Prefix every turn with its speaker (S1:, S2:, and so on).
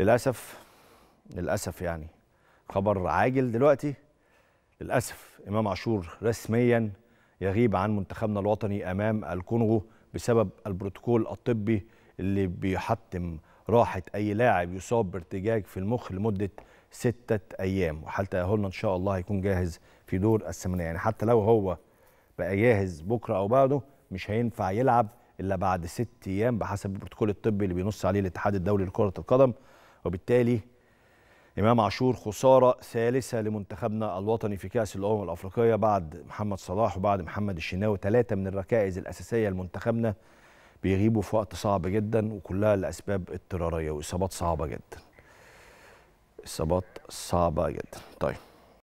S1: للاسف للاسف يعني خبر عاجل دلوقتي للاسف امام عاشور رسميا يغيب عن منتخبنا الوطني امام الكونغو بسبب البروتوكول الطبي اللي بيحتم راحه اي لاعب يصاب بارتجاج في المخ لمده ستة ايام وحال تاهلنا ان شاء الله هيكون جاهز في دور الثمانيه يعني حتى لو هو بقى جاهز بكره او بعده مش هينفع يلعب الا بعد ست ايام بحسب البروتوكول الطبي اللي بينص عليه الاتحاد الدولي لكره القدم وبالتالي إمام عاشور خسارة ثالثة لمنتخبنا الوطني في كأس الأمم الأفريقية بعد محمد صلاح وبعد محمد الشناوي ثلاثة من الركائز الأساسية لمنتخبنا بيغيبوا في وقت صعب جدا وكلها لأسباب اضطرارية وإصابات صعبة جدا إصابات صعبة جدا طيب